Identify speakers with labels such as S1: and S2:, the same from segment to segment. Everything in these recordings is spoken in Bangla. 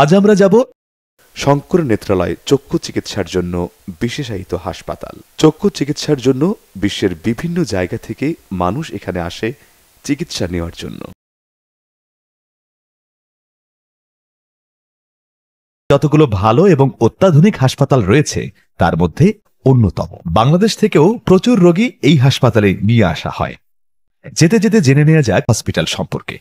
S1: আজ আমরা যাব শঙ্কর নেত্রালয় চক্ষু চিকিৎসার জন্য বিশেষায়িত হাসপাতাল চক্ষু চিকিৎসার জন্য বিশ্বের বিভিন্ন জায়গা থেকে মানুষ এখানে আসে চিকিৎসা নেওয়ার জন্য
S2: যতগুলো ভালো এবং
S3: অত্যাধুনিক হাসপাতাল
S1: রয়েছে তার মধ্যে অন্যতম বাংলাদেশ থেকেও প্রচুর রোগী এই হাসপাতালে নিয়ে আসা হয় যেতে যেতে জেনে নেওয়া যাক হসপিটাল সম্পর্কে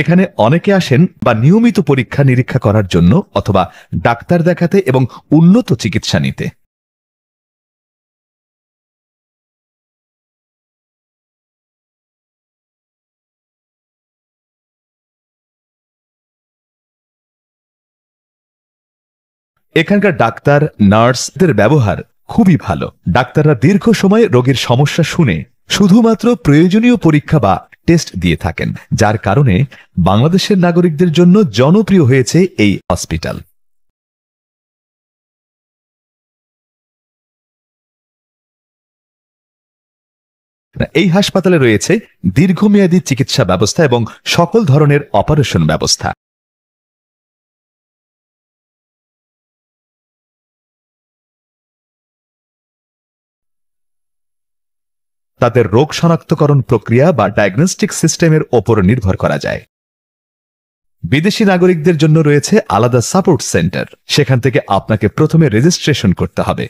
S3: এখানে
S2: অনেকে আসেন বা নিয়মিত পরীক্ষা নিরীক্ষা করার জন্য অথবা ডাক্তার দেখাতে এবং
S3: উন্নত চিকিৎসা নিতে এখানকার
S1: ডাক্তার নার্সদের ব্যবহার খুবই ভালো ডাক্তাররা দীর্ঘ সময় রোগীর সমস্যা শুনে শুধুমাত্র প্রয়োজনীয় পরীক্ষা বা টেস্ট দিয়ে থাকেন যার কারণে বাংলাদেশের নাগরিকদের জন্য জনপ্রিয় হয়েছে এই হসপিটাল
S3: এই হাসপাতালে রয়েছে দীর্ঘমেয়াদী চিকিৎসা ব্যবস্থা এবং সকল ধরনের অপারেশন ব্যবস্থা
S1: তাদের রোগ শনাক্তকরণ প্রক্রিয়া বা ডায়াগনস্টিক সিস্টেমের ওপর নির্ভর করা যায় বিদেশি নাগরিকদের জন্য রয়েছে আলাদা সাপোর্ট সেন্টার সেখান থেকে আপনাকে
S2: প্রথমে
S3: রেজিস্ট্রেশন করতে হবে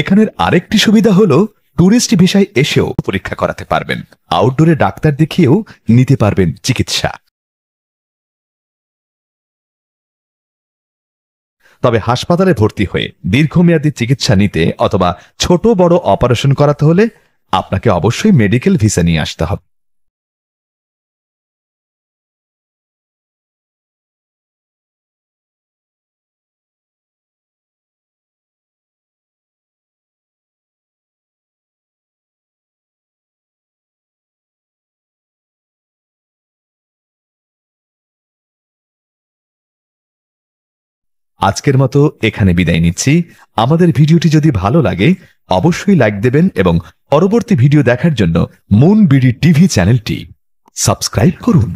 S1: এখানের আরেকটি সুবিধা হলো টুরিস্ট ভিসায় এসেও পরীক্ষা করাতে পারবেন আউটডোরে ডাক্তার দেখিয়েও নিতে পারবেন চিকিৎসা
S2: তবে হাসপাতালে ভর্তি হয়ে দীর্ঘমেয়াদী চিকিৎসা নিতে অথবা ছোট বড় অপারেশন করাতে হলে আপনাকে
S3: অবশ্যই মেডিকেল ভিসা নিয়ে আসতে হবে আজকের মতো এখানে বিদায়
S1: নিচ্ছি আমাদের ভিডিওটি যদি ভালো লাগে অবশ্যই লাইক দেবেন এবং পরবর্তী ভিডিও দেখার জন্য মুন বিডি টিভি চ্যানেলটি সাবস্ক্রাইব করুন